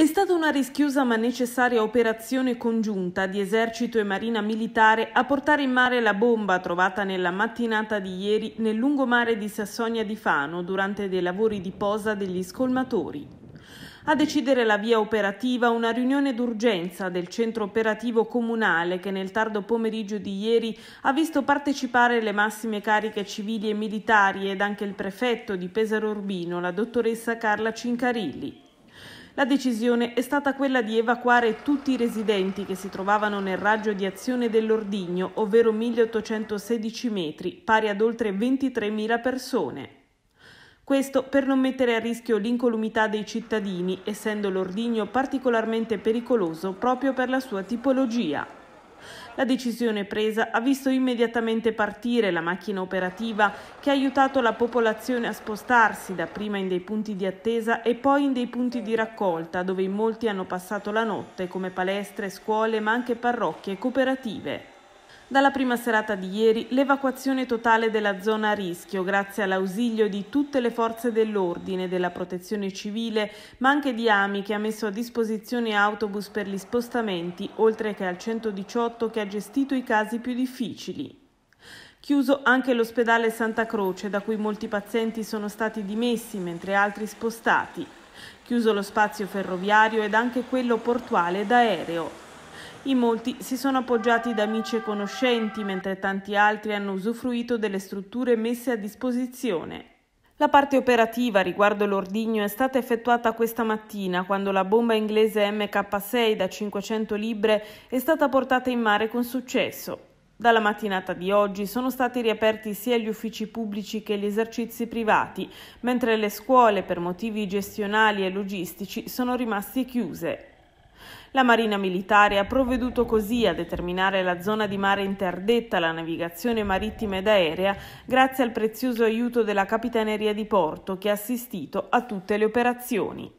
È stata una rischiosa ma necessaria operazione congiunta di esercito e marina militare a portare in mare la bomba trovata nella mattinata di ieri nel lungomare di Sassonia di Fano durante dei lavori di posa degli scolmatori. A decidere la via operativa una riunione d'urgenza del centro operativo comunale che nel tardo pomeriggio di ieri ha visto partecipare le massime cariche civili e militari ed anche il prefetto di Pesaro Urbino, la dottoressa Carla Cincarilli. La decisione è stata quella di evacuare tutti i residenti che si trovavano nel raggio di azione dell'ordigno, ovvero 1816 metri, pari ad oltre 23.000 persone. Questo per non mettere a rischio l'incolumità dei cittadini, essendo l'ordigno particolarmente pericoloso proprio per la sua tipologia. La decisione presa ha visto immediatamente partire la macchina operativa che ha aiutato la popolazione a spostarsi dapprima in dei punti di attesa e poi in dei punti di raccolta dove in molti hanno passato la notte come palestre, scuole ma anche parrocchie e cooperative. Dalla prima serata di ieri l'evacuazione totale della zona a rischio grazie all'ausilio di tutte le forze dell'ordine, della protezione civile, ma anche di AMI che ha messo a disposizione autobus per gli spostamenti, oltre che al 118 che ha gestito i casi più difficili. Chiuso anche l'ospedale Santa Croce, da cui molti pazienti sono stati dimessi mentre altri spostati. Chiuso lo spazio ferroviario ed anche quello portuale ed aereo. In molti si sono appoggiati da amici e conoscenti, mentre tanti altri hanno usufruito delle strutture messe a disposizione. La parte operativa riguardo l'ordigno è stata effettuata questa mattina quando la bomba inglese MK6 da 500 libre è stata portata in mare con successo. Dalla mattinata di oggi sono stati riaperti sia gli uffici pubblici che gli esercizi privati, mentre le scuole per motivi gestionali e logistici sono rimaste chiuse. La Marina Militare ha provveduto così a determinare la zona di mare interdetta alla navigazione marittima ed aerea grazie al prezioso aiuto della Capitaneria di Porto che ha assistito a tutte le operazioni.